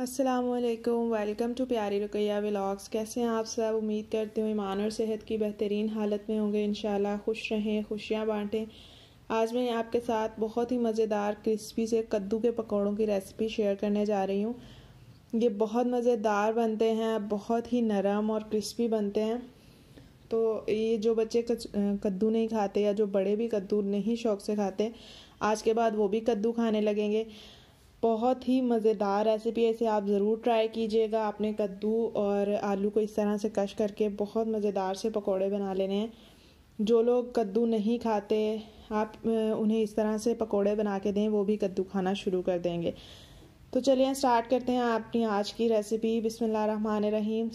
Aslam welcome to प्यारी Ruqaiya vlogs कैसे हैं आप सब उम्मीद करती हूँ ईमान और सेहत की बेहतरीन हालत में होंगे इन खुश रहें खुशियाँ बांटें आज मैं आपके साथ बहुत ही मज़ेदार क्रिस्पी से कद्दू के पकौड़ों की रेसिपी शेयर करने जा रही हूँ ये बहुत मज़ेदार बनते हैं बहुत ही नरम और क्रिस्पी बनते हैं तो ये जो बच्चे कद्दू नहीं खाते या जो बड़े भी कद्दू नहीं शौक से खाते आज के बाद वो भी कद्दू खाने लगेंगे बहुत ही मज़ेदार रेसिपी है इसे आप ज़रूर ट्राई कीजिएगा आपने कद्दू और आलू को इस तरह से कश करके बहुत मज़ेदार से पकोड़े बना लेने हैं जो लोग कद्दू नहीं खाते आप उन्हें इस तरह से पकोड़े बना के दें वो भी कद्दू खाना शुरू कर देंगे तो चलिए स्टार्ट करते हैं अपनी आज की रेसिपी बिसमिल्ल रहीम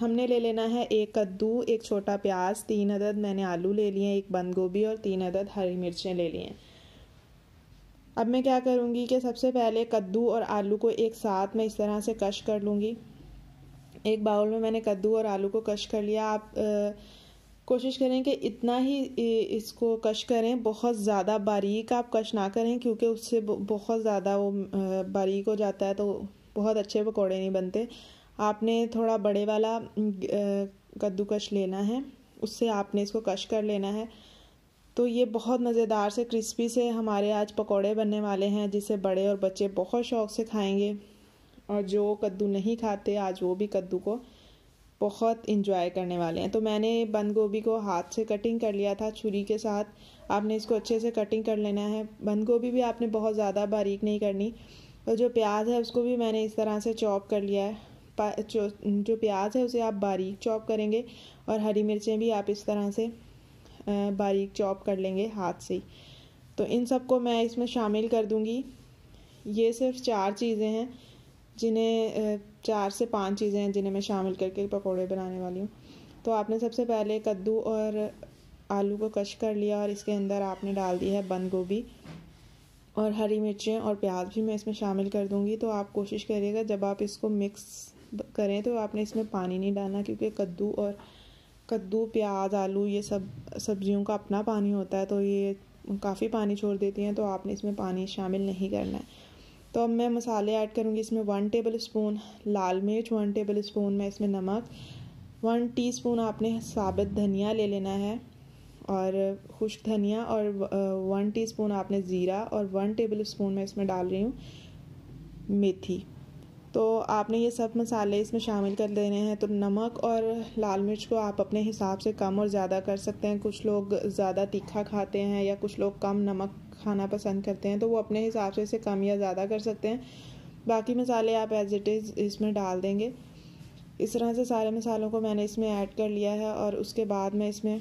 हमने ले लेना है एक कद्दू एक छोटा प्याज तीन अदद मैंने आलू ले लिए एक बंद गोभी और तीन अदद हरी मिर्चें ले ली हैं अब मैं क्या करूँगी कि सबसे पहले कद्दू और आलू को एक साथ मैं इस तरह से कश कर लूँगी एक बाउल में मैंने कद्दू और आलू को कश कर लिया आप आ, कोशिश करें कि इतना ही इसको कश करें बहुत ज़्यादा बारीक आप कश ना करें क्योंकि उससे बहुत ज़्यादा वो बारीक हो जाता है तो बहुत अच्छे पकौड़े नहीं बनते आपने थोड़ा बड़े वाला कद्दूकश लेना है उससे आपने इसको कश कर लेना है तो ये बहुत मज़ेदार से क्रिस्पी से हमारे आज पकोड़े बनने वाले हैं जिसे बड़े और बच्चे बहुत शौक़ से खाएंगे और जो कद्दू नहीं खाते आज वो भी कद्दू को बहुत इंजॉय करने वाले हैं तो मैंने बंद गोभी को हाथ से कटिंग कर लिया था छुरी के साथ आपने इसको अच्छे से कटिंग कर लेना है बंद गोभी भी आपने बहुत ज़्यादा बारीक नहीं करनी और जो प्याज है उसको भी मैंने इस तरह से चॉप कर लिया है जो प्याज है उसे आप बारीक चॉप करेंगे और हरी मिर्चें भी आप इस तरह से बारीक चॉप कर लेंगे हाथ से तो इन सब को मैं इसमें शामिल कर दूंगी ये सिर्फ चार चीज़ें हैं जिन्हें चार से पांच चीज़ें हैं जिन्हें मैं शामिल करके पकौड़े बनाने वाली हूँ तो आपने सबसे पहले कद्दू और आलू को कश कर लिया और इसके अंदर आपने डाल दी है बंद गोभी और हरी मिर्चें और प्याज भी मैं इसमें शामिल कर दूंगी तो आप कोशिश करिएगा जब आप इसको मिक्स करें तो आपने इसमें पानी नहीं डालना क्योंकि कद्दू और कद्दू प्याज आलू ये सब सब्जियों का अपना पानी होता है तो ये काफ़ी पानी छोड़ देती हैं तो आपने इसमें पानी शामिल नहीं करना है तो अब मैं मसाले ऐड करूँगी इसमें वन टेबल स्पून लाल मिर्च वन टेबल स्पून मैं इसमें नमक वन टी स्पून आपने साबित धनिया ले लेना है और खुश्क धनिया और वन टी स्पून आपने ज़ीरा और वन टेबल स्पून मैं इसमें डाल रही हूँ मेथी तो आपने ये सब मसाले इसमें शामिल कर देने हैं तो नमक और लाल मिर्च को आप अपने हिसाब से कम और ज़्यादा कर सकते हैं कुछ लोग ज़्यादा तीखा खाते हैं या कुछ लोग कम नमक खाना पसंद करते हैं तो वो अपने हिसाब से इसे कम या ज़्यादा कर सकते हैं बाकी मसाले आप एज इट इज़ इसमें डाल देंगे इस तरह से सारे मसालों को मैंने इसमें ऐड कर लिया है और उसके बाद मैं इसमें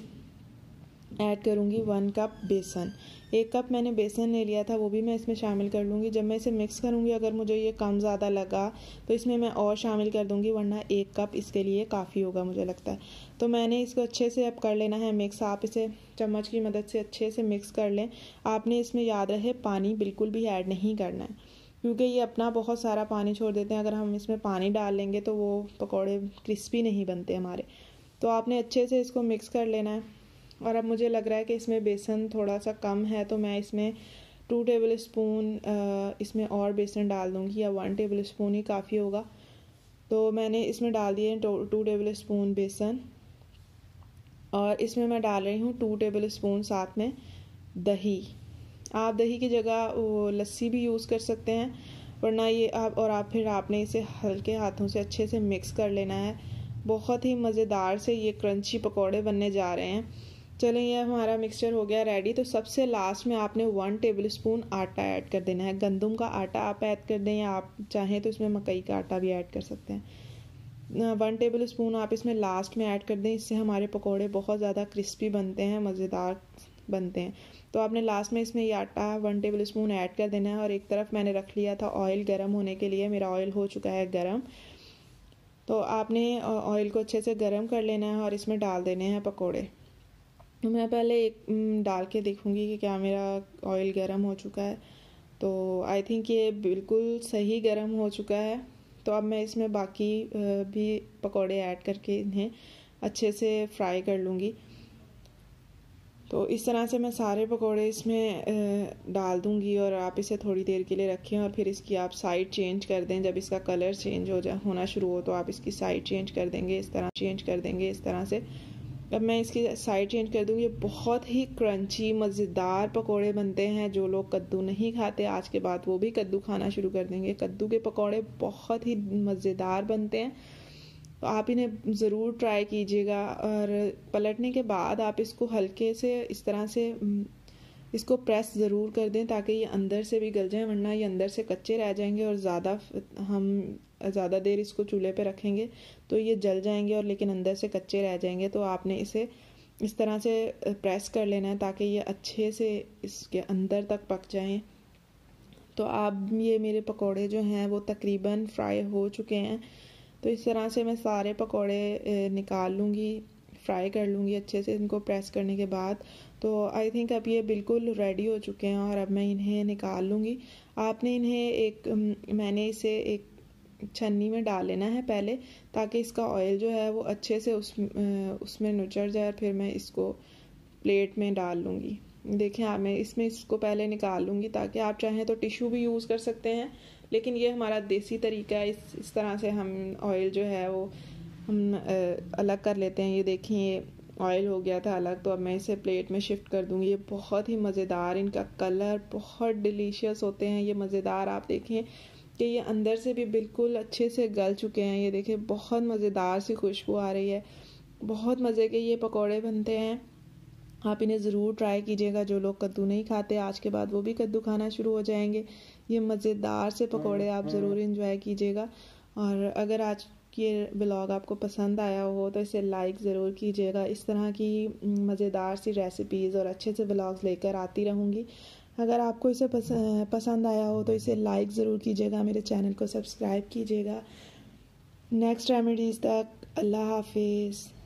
ऐड करूँगी वन कप बेसन एक कप मैंने बेसन ले लिया था वो भी मैं इसमें शामिल कर लूँगी जब मैं इसे मिक्स करूँगी अगर मुझे ये कम ज़्यादा लगा तो इसमें मैं और शामिल कर दूँगी वरना एक कप इसके लिए काफ़ी होगा मुझे लगता है तो मैंने इसको अच्छे से अब कर लेना है मिक्स आप इसे चम्मच की मदद से अच्छे से मिक्स कर लें आपने इसमें याद रहे पानी बिल्कुल भी ऐड नहीं करना है क्योंकि ये अपना बहुत सारा पानी छोड़ देते हैं अगर हम इसमें पानी डाल लेंगे तो वो पकौड़े क्रिस्पी नहीं बनते हमारे तो आपने अच्छे से इसको मिक्स कर लेना है और अब मुझे लग रहा है कि इसमें बेसन थोड़ा सा कम है तो मैं इसमें टू टेबल स्पून इसमें और बेसन डाल दूँगी या वन टेबल स्पून ही काफ़ी होगा तो मैंने इसमें डाल दिए टू टेबल स्पून बेसन और इसमें मैं डाल रही हूँ टू टेबल स्पून साथ में दही आप दही की जगह लस्सी भी यूज़ कर सकते हैं वरना ये आप और आप फिर आपने इसे हल्के हाथों से अच्छे से मिक्स कर लेना है बहुत ही मज़ेदार से ये क्रंची पकौड़े बनने जा रहे हैं चलें ये हमारा मिक्सचर हो गया रेडी तो सबसे लास्ट में आपने वन टेबल स्पून आटा ऐड कर देना है गंदम का आटा आप ऐड कर दें या आप चाहें तो इसमें मकई का आटा भी ऐड कर सकते हैं वन टेबल स्पून आप इसमें लास्ट में ऐड कर दें इससे हमारे पकौड़े बहुत ज़्यादा क्रिस्पी बनते हैं मज़ेदार बनते हैं तो आपने लास्ट में इसमें ये आटा वन टेबल स्पून ऐड कर देना है और एक तरफ मैंने रख लिया था ऑयल गर्म होने के लिए मेरा ऑयल हो चुका है गर्म तो आपने ऑयल को अच्छे से गर्म कर लेना है और इसमें डाल देने हैं पकौड़े मैं पहले एक डाल के देखूँगी कि क्या मेरा ऑयल गर्म हो चुका है तो आई थिंक ये बिल्कुल सही गर्म हो चुका है तो अब मैं इसमें बाकी भी पकोड़े ऐड करके इन्हें अच्छे से फ्राई कर लूँगी तो इस तरह से मैं सारे पकोड़े इसमें डाल दूँगी और आप इसे थोड़ी देर के लिए रखें और फिर इसकी आप साइड चेंज कर दें जब इसका कलर चेंज हो जा होना शुरू हो तो आप इसकी साइड चेंज कर देंगे इस तरह चेंज कर देंगे इस तरह से अब मैं इसकी साइड चेंज कर दूँ ये बहुत ही क्रंची मज़ेदार पकोड़े बनते हैं जो लोग कद्दू नहीं खाते आज के बाद वो भी कद्दू खाना शुरू कर देंगे कद्दू के पकोड़े बहुत ही मज़ेदार बनते हैं तो आप इन्हें ज़रूर ट्राई कीजिएगा और पलटने के बाद आप इसको हल्के से इस तरह से इसको प्रेस ज़रूर कर दें ताकि ये अंदर से भी गल जाएँ वरना ये अंदर से कच्चे रह जाएंगे और ज़्यादा हम ज़्यादा देर इसको चूल्हे पे रखेंगे तो ये जल जाएंगे और लेकिन अंदर से कच्चे रह जाएंगे तो आपने इसे इस तरह से प्रेस कर लेना है ताकि ये अच्छे से इसके अंदर तक पक जाएं तो अब ये मेरे पकोड़े जो हैं वो तकरीबन फ्राई हो चुके हैं तो इस तरह से मैं सारे पकोड़े निकाल लूँगी फ्राई कर लूँगी अच्छे से इनको प्रेस करने के बाद तो आई थिंक अब ये बिल्कुल रेडी हो चुके हैं और अब मैं इन्हें निकाल लूँगी आपने इन्हें एक मैंने इसे एक छन्नी में डाल लेना है पहले ताकि इसका ऑयल जो है वो अच्छे से उस उसमें नुचड़ जाए फिर मैं इसको प्लेट में डाल लूँगी देखें आप हाँ, मैं इसमें इसको पहले निकाल लूँगी ताकि आप चाहें तो टिशू भी यूज़ कर सकते हैं लेकिन ये हमारा देसी तरीका है इस इस तरह से हम ऑयल जो है वो हम अलग कर लेते हैं ये देखें ये ऑयल हो गया था अलग तो अब मैं इसे प्लेट में शिफ्ट कर दूंगी ये बहुत ही मज़ेदार इनका कलर बहुत डिलीशियस होते हैं ये मज़ेदार आप देखें कि ये अंदर से भी बिल्कुल अच्छे से गल चुके हैं ये देखें बहुत मज़ेदार सी खुशबू आ रही है बहुत मज़े के ये पकौड़े बनते हैं आप इन्हें ज़रूर ट्राई कीजिएगा जो लोग कद्दू नहीं खाते आज के बाद वो भी कद्दू खाना शुरू हो जाएंगे ये मज़ेदार से पकौड़े आप हम्म, ज़रूर इन्जॉय हम्म। कीजिएगा और अगर आज ये ब्लॉग आपको पसंद आया हो तो इसे लाइक ज़रूर कीजिएगा इस तरह की मज़ेदार सी रेसिपीज़ और अच्छे से ब्लॉग्स लेकर आती रहूँगी अगर आपको इसे पस, पसंद आया हो तो इसे लाइक ज़रूर कीजिएगा मेरे चैनल को सब्सक्राइब कीजिएगा नेक्स्ट रेमेडीज़ तक अल्लाह हाफिज़